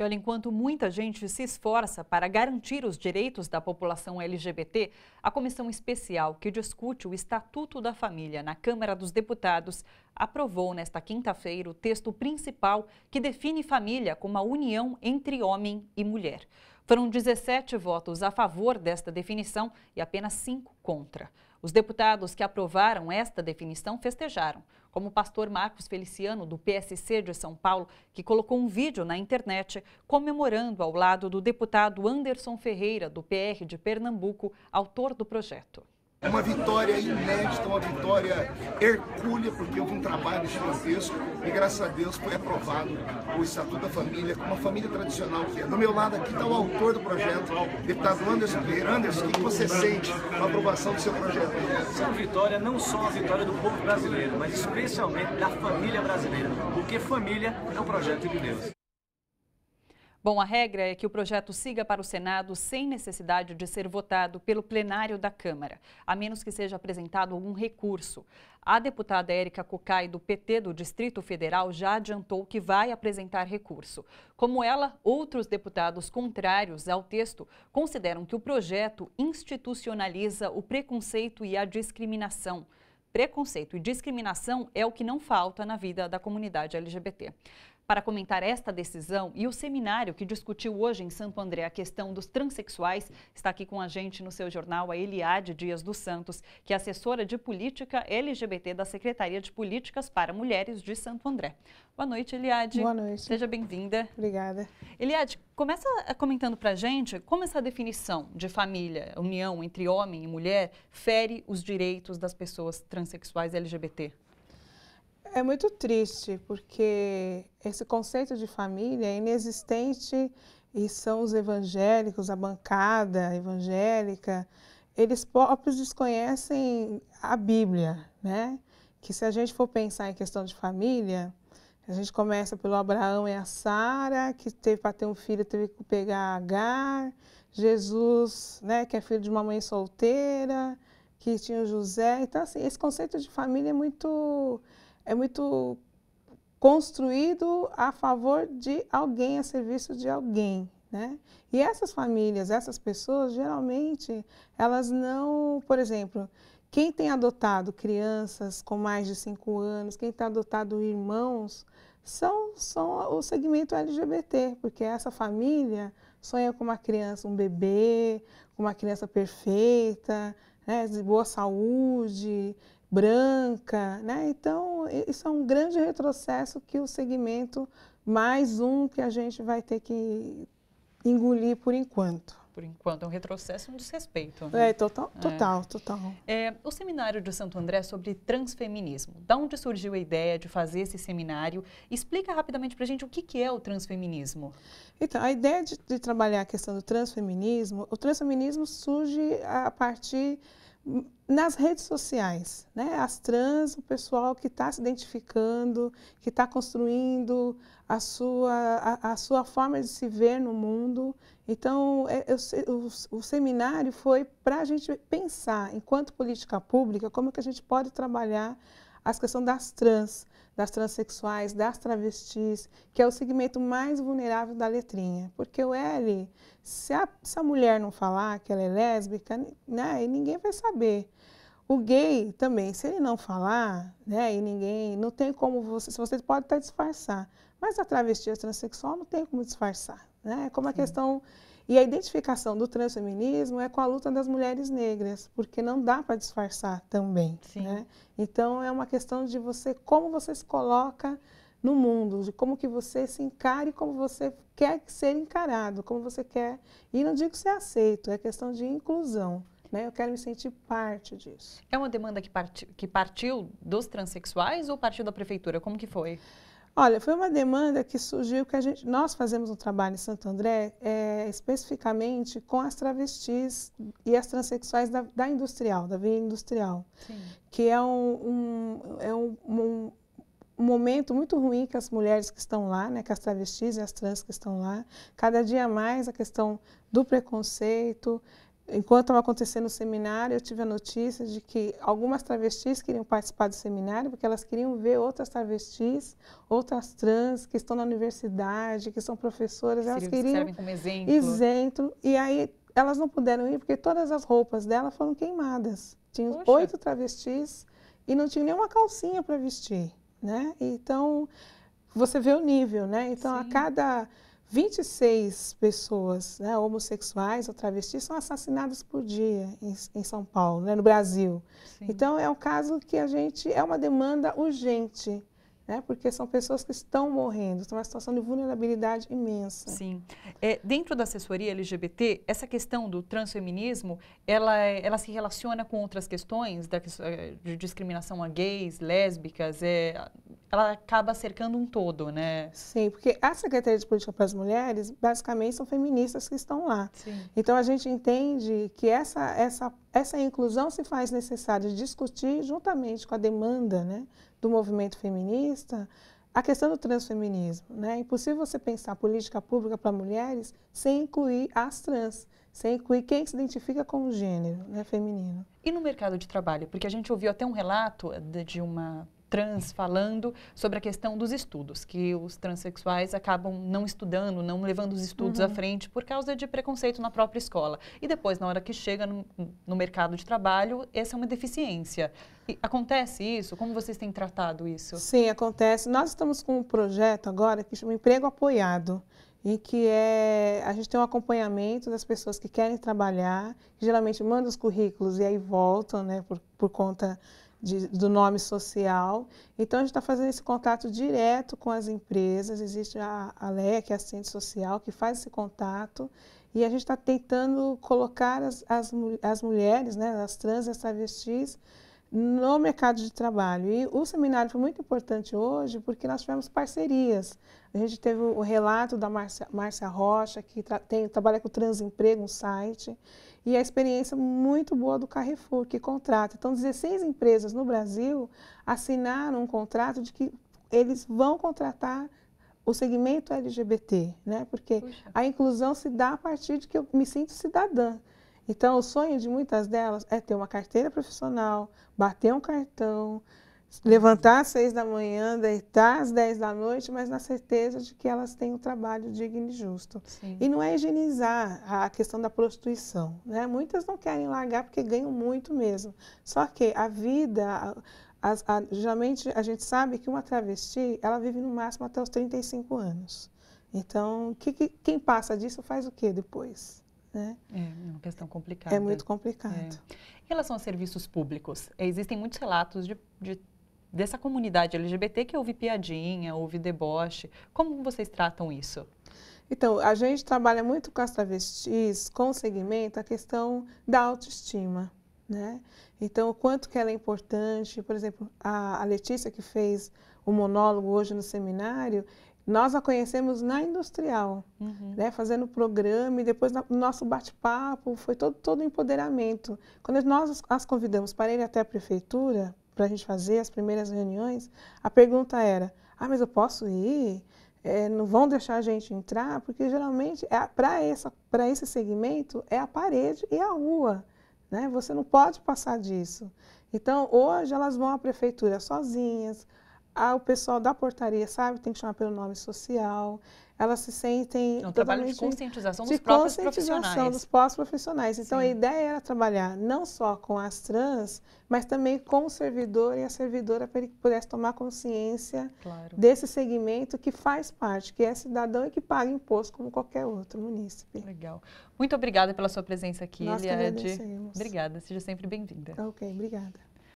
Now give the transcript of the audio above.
E olha, enquanto muita gente se esforça para garantir os direitos da população LGBT, a comissão especial que discute o Estatuto da Família na Câmara dos Deputados aprovou nesta quinta-feira o texto principal que define família como a união entre homem e mulher. Foram 17 votos a favor desta definição e apenas 5 contra. Os deputados que aprovaram esta definição festejaram, como o pastor Marcos Feliciano, do PSC de São Paulo, que colocou um vídeo na internet comemorando ao lado do deputado Anderson Ferreira, do PR de Pernambuco, autor do projeto. Uma vitória inédita, uma vitória hercúlea, porque houve um trabalho gigantesco e, graças a Deus, foi aprovado o Estatuto da Família, uma família tradicional que é. Do meu lado aqui está o autor do projeto, deputado Anderson Pereira. Anderson, o que você sente com a aprovação do seu projeto? Essa é uma vitória, não só a vitória do povo brasileiro, mas especialmente da família brasileira, porque família é um projeto de Deus. Bom, a regra é que o projeto siga para o Senado sem necessidade de ser votado pelo plenário da Câmara, a menos que seja apresentado algum recurso. A deputada Érica Cucai do PT do Distrito Federal, já adiantou que vai apresentar recurso. Como ela, outros deputados contrários ao texto consideram que o projeto institucionaliza o preconceito e a discriminação. Preconceito e discriminação é o que não falta na vida da comunidade LGBT. Para comentar esta decisão e o seminário que discutiu hoje em Santo André a questão dos transexuais, está aqui com a gente no seu jornal a Eliade Dias dos Santos, que é assessora de política LGBT da Secretaria de Políticas para Mulheres de Santo André. Boa noite, Eliade. Boa noite. Seja bem-vinda. Obrigada. Eliade, começa comentando para a gente como essa definição de família, união entre homem e mulher, fere os direitos das pessoas transexuais LGBT. É muito triste, porque esse conceito de família é inexistente e são os evangélicos, a bancada evangélica, eles próprios desconhecem a Bíblia, né? Que se a gente for pensar em questão de família, a gente começa pelo Abraão e a Sara, que teve para ter um filho teve que pegar a Agar, Jesus, né, que é filho de uma mãe solteira, que tinha o José. Então assim, esse conceito de família é muito é muito construído a favor de alguém, a serviço de alguém. Né? E essas famílias, essas pessoas, geralmente, elas não, por exemplo, quem tem adotado crianças com mais de 5 anos, quem tem adotado irmãos, são, são o segmento LGBT, porque essa família sonha com uma criança, um bebê, com uma criança perfeita, né, de boa saúde, branca, né? Então, isso é um grande retrocesso que o segmento, mais um que a gente vai ter que engolir por enquanto. Por enquanto, é um retrocesso, um desrespeito. Né? É, total, é. total, é. total. É, o seminário de Santo André é sobre transfeminismo. Da onde surgiu a ideia de fazer esse seminário? Explica rapidamente para a gente o que, que é o transfeminismo. Então, a ideia de, de trabalhar a questão do transfeminismo, o transfeminismo surge a partir nas redes sociais, né? As trans, o pessoal que está se identificando, que está construindo a sua, a, a, sua forma de se ver no mundo. Então, é, eu, o, o, seminário foi para a gente pensar, enquanto política pública, como que a gente pode trabalhar as questões das trans, das transexuais, das travestis, que é o segmento mais vulnerável da letrinha. Porque o L, se a, se a mulher não falar que ela é lésbica, né, e ninguém vai saber. O gay também, se ele não falar, né, e ninguém, não tem como você, se você pode até disfarçar, mas a travesti, a transexual não tem como disfarçar, né? É como Sim. a questão e a identificação do transfeminismo é com a luta das mulheres negras, porque não dá para disfarçar também. Né? Então é uma questão de você como você se coloca no mundo, de como que você se encare, e como você quer ser encarado, como você quer. E não digo ser aceito, é questão de inclusão. Né? Eu quero me sentir parte disso. É uma demanda que, partiu, que partiu dos transexuais ou partiu da prefeitura? Como que foi? Olha, foi uma demanda que surgiu que a gente, nós fazemos um trabalho em Santo André, é, especificamente com as travestis e as transexuais da, da industrial, da via industrial, Sim. que é, um, um é um, um, momento muito ruim que as mulheres que estão lá, né, que as travestis e as trans que estão lá, cada dia mais a questão do preconceito, Enquanto estava acontecendo o seminário, eu tive a notícia de que algumas travestis queriam participar do seminário porque elas queriam ver outras travestis, outras trans que estão na universidade, que são professoras, elas queriam servem como exemplo. isento. E aí elas não puderam ir porque todas as roupas dela foram queimadas. Tinham oito travestis e não tinha nenhuma calcinha para vestir, né? Então você vê o nível, né? Então Sim. a cada 26 pessoas né, homossexuais ou travestis são assassinadas por dia em, em São Paulo, né, no Brasil. Sim. Então, é um caso que a gente. é uma demanda urgente. Né, porque são pessoas que estão morrendo, estão em é uma situação de vulnerabilidade imensa. Sim. É, dentro da assessoria LGBT, essa questão do transfeminismo, ela, é, ela se relaciona com outras questões da, eh, de discriminação a gays, lésbicas, é, ela acaba cercando um todo, né? Sim, porque a Secretaria de Política para as Mulheres, basicamente, são feministas que estão lá. Sim. Então, a gente entende que essa, essa, essa inclusão se faz necessária de discutir juntamente com a demanda né, do movimento feminista a questão do transfeminismo. Né? É impossível você pensar política pública para mulheres sem incluir as trans sem incluir quem se identifica com o gênero né, feminino. E no mercado de trabalho? Porque a gente ouviu até um relato de uma trans falando sobre a questão dos estudos, que os transexuais acabam não estudando, não levando os estudos uhum. à frente por causa de preconceito na própria escola. E depois, na hora que chega no, no mercado de trabalho, essa é uma deficiência. E acontece isso? Como vocês têm tratado isso? Sim, acontece. Nós estamos com um projeto agora que chama Emprego Apoiado em que é, a gente tem um acompanhamento das pessoas que querem trabalhar, que geralmente mandam os currículos e aí voltam, né, por, por conta de, do nome social. Então, a gente está fazendo esse contato direto com as empresas. Existe a, a LEC, a assistente social, que faz esse contato. E a gente está tentando colocar as, as, as mulheres, né, as trans e as travestis, no mercado de trabalho. E o seminário foi muito importante hoje porque nós tivemos parcerias. A gente teve o relato da Márcia Rocha, que tra tem, trabalha com o Transemprego, um site, e a experiência muito boa do Carrefour, que contrata. Então, 16 empresas no Brasil assinaram um contrato de que eles vão contratar o segmento LGBT, né? porque Puxa. a inclusão se dá a partir de que eu me sinto cidadã. Então, o sonho de muitas delas é ter uma carteira profissional, bater um cartão, levantar às seis da manhã, deitar às dez da noite, mas na certeza de que elas têm um trabalho digno e justo. Sim. E não é higienizar a questão da prostituição. Né? Muitas não querem largar porque ganham muito mesmo. Só que a vida, as, a, geralmente a gente sabe que uma travesti, ela vive no máximo até os 35 anos. Então, que, que, quem passa disso faz o que depois? Né? É, é uma questão complicada. É muito complicado. É. Em relação a serviços públicos, existem muitos relatos de, de, dessa comunidade LGBT que ouve piadinha, ouve deboche. Como vocês tratam isso? Então, a gente trabalha muito com as travestis, com o segmento, a questão da autoestima. Né? Então, o quanto que ela é importante. Por exemplo, a, a Letícia, que fez o monólogo hoje no seminário, nós a conhecemos na Industrial, uhum. né, fazendo programa e depois no nosso bate-papo, foi todo, todo empoderamento. Quando nós as convidamos para ir até a prefeitura, para a gente fazer as primeiras reuniões, a pergunta era, ah, mas eu posso ir? É, não vão deixar a gente entrar? Porque geralmente, é, para esse segmento, é a parede e a rua, né? Você não pode passar disso. Então, hoje elas vão à prefeitura sozinhas, a, ah, o pessoal da portaria, sabe, tem que chamar pelo nome social. Elas se sentem. É um trabalho de conscientização dos de próprios conscientização profissionais. dos próprios profissionais. Então, Sim. a ideia era trabalhar não só com as trans, mas também com o servidor e a servidora para ele pudesse tomar consciência claro. desse segmento que faz parte, que é cidadão e que paga imposto como qualquer outro munícipe. Legal. Muito obrigada pela sua presença aqui, Nós Eliade. Obrigada, seja sempre bem-vinda. Ok, obrigada.